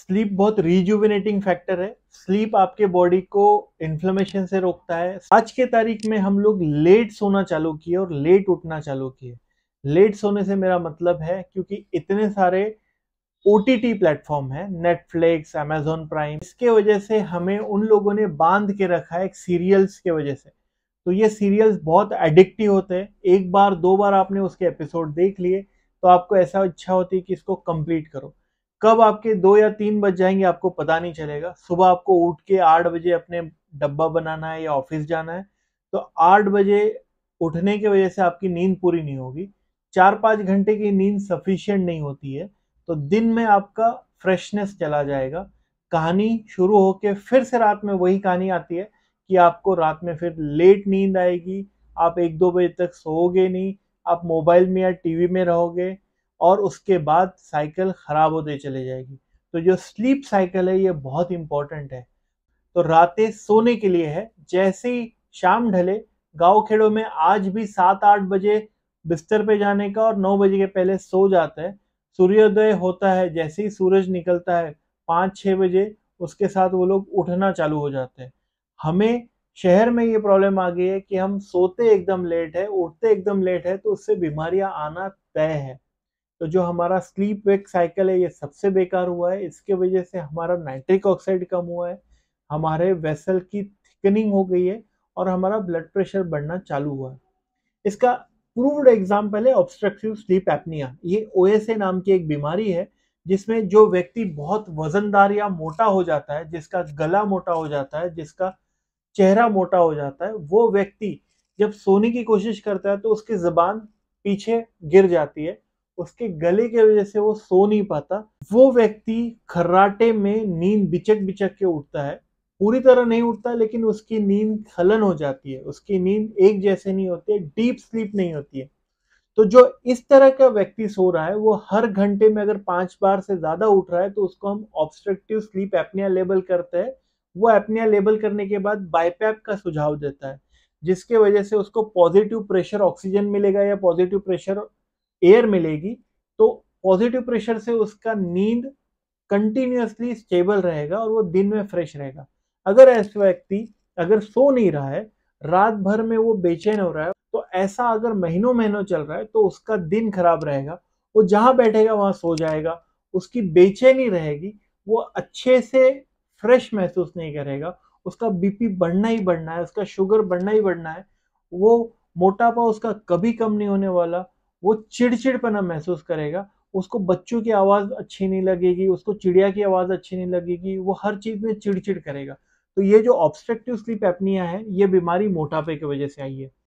sleep बहुत rejuvenating factor है sleep आपके बॉडी को इन्फ्लेमेशन से रोकता है आज के तारीख में हम लोग लेट सोना चालू किए और लेट उठना चालू किए लेट सोने से मेरा मतलब है क्योंकि इतने सारे ओ टी टी प्लेटफॉर्म है नेटफ्लिक्स अमेजोन प्राइम इसके वजह से हमें उन लोगों ने बांध के रखा है सीरियल्स के वजह से तो ये सीरियल्स बहुत एडिक्टिव होते हैं एक बार दो बार आपने उसके एपिसोड देख लिए तो आपको ऐसा इच्छा होती है कि इसको कंप्लीट करो कब आपके दो या तीन बज जाएंगे आपको पता नहीं चलेगा सुबह आपको उठ के आठ बजे अपने डब्बा बनाना है या ऑफिस जाना है तो आठ बजे उठने की वजह से आपकी नींद पूरी नहीं होगी चार पाँच घंटे की नींद सफिशियंट नहीं होती है तो दिन में आपका फ्रेशनेस चला जाएगा कहानी शुरू होकर फिर से रात में वही कहानी आती है कि आपको रात में फिर लेट नींद आएगी आप एक दो बजे तक सोओगे नहीं आप मोबाइल में या टीवी में रहोगे और उसके बाद साइकिल ख़राब होते चले जाएगी तो जो स्लीप साइकिल है ये बहुत इम्पॉर्टेंट है तो रातें सोने के लिए है जैसे ही शाम ढले गाँव खेड़ों में आज भी सात आठ बजे बिस्तर पे जाने का और नौ बजे के पहले सो जाता है सूर्योदय होता है जैसे ही सूरज निकलता है पाँच छः बजे उसके साथ वो लोग उठना चालू हो जाते हैं हमें शहर में ये प्रॉब्लम आ गई है कि हम सोते एकदम लेट है उठते एकदम लेट है तो उससे बीमारियां आना तय है तो जो हमारा स्लीप वेक साइकिल है ये सबसे बेकार हुआ है इसके वजह से हमारा नाइट्रिक ऑक्साइड कम हुआ है हमारे वेसल की थिकनिंग हो गई है और हमारा ब्लड प्रेशर बढ़ना चालू हुआ है इसका प्रूवड एग्जाम्पल है ऑब्स्ट्रक्टिव स्लीप एपनिया ये ओ नाम की एक बीमारी है जिसमें जो व्यक्ति बहुत वजनदार या मोटा हो जाता है जिसका गला मोटा हो जाता है जिसका चेहरा मोटा हो जाता है वो व्यक्ति जब सोने की कोशिश करता है तो उसकी जबान पीछे गिर जाती है उसके गले के वजह से वो सो नहीं पाता वो व्यक्ति खर्राटे में नींद बिचक बिचक के उठता है पूरी तरह नहीं उठता लेकिन उसकी नींद खलन हो जाती है उसकी नींद एक जैसे नहीं होती है डीप स्लीप नहीं होती है तो जो इस तरह का व्यक्ति सो रहा है वो हर घंटे में अगर पांच बार से ज्यादा उठ रहा है तो उसको हम ऑब्स्ट्रक्टिव स्लीप एपनिया लेबल करते हैं वो एपनिया लेबल करने के बाद बाईपैप का सुझाव देता है जिसके वजह से उसको पॉजिटिव प्रेशर ऑक्सीजन मिलेगा या पॉजिटिव प्रेशर एयर मिलेगी तो पॉजिटिव प्रेशर से उसका नींद कंटिन्यूसली स्टेबल रहेगा और वो दिन में फ्रेश रहेगा अगर ऐसा व्यक्ति अगर सो नहीं रहा है रात भर में वो बेचैन हो रहा है तो ऐसा अगर महीनों महीनों चल रहा है तो उसका दिन खराब रहेगा वो जहाँ बैठेगा वहाँ सो जाएगा उसकी बेचैनी रहेगी वो अच्छे से फ्रेश महसूस नहीं करेगा उसका बीपी बढ़ना ही बढ़ना है उसका शुगर बढ़ना ही बढ़ना है वो मोटापा उसका कभी कम नहीं होने वाला वो चिड़चिड़पना महसूस करेगा उसको बच्चों की आवाज़ अच्छी नहीं लगेगी उसको चिड़िया की आवाज़ अच्छी नहीं लगेगी वो हर चीज़ में चिड़चिड़ करेगा तो ये जो ऑब्स्ट्रक्टिव स्लीप एपनिया है ये बीमारी मोटापे की वजह से आई है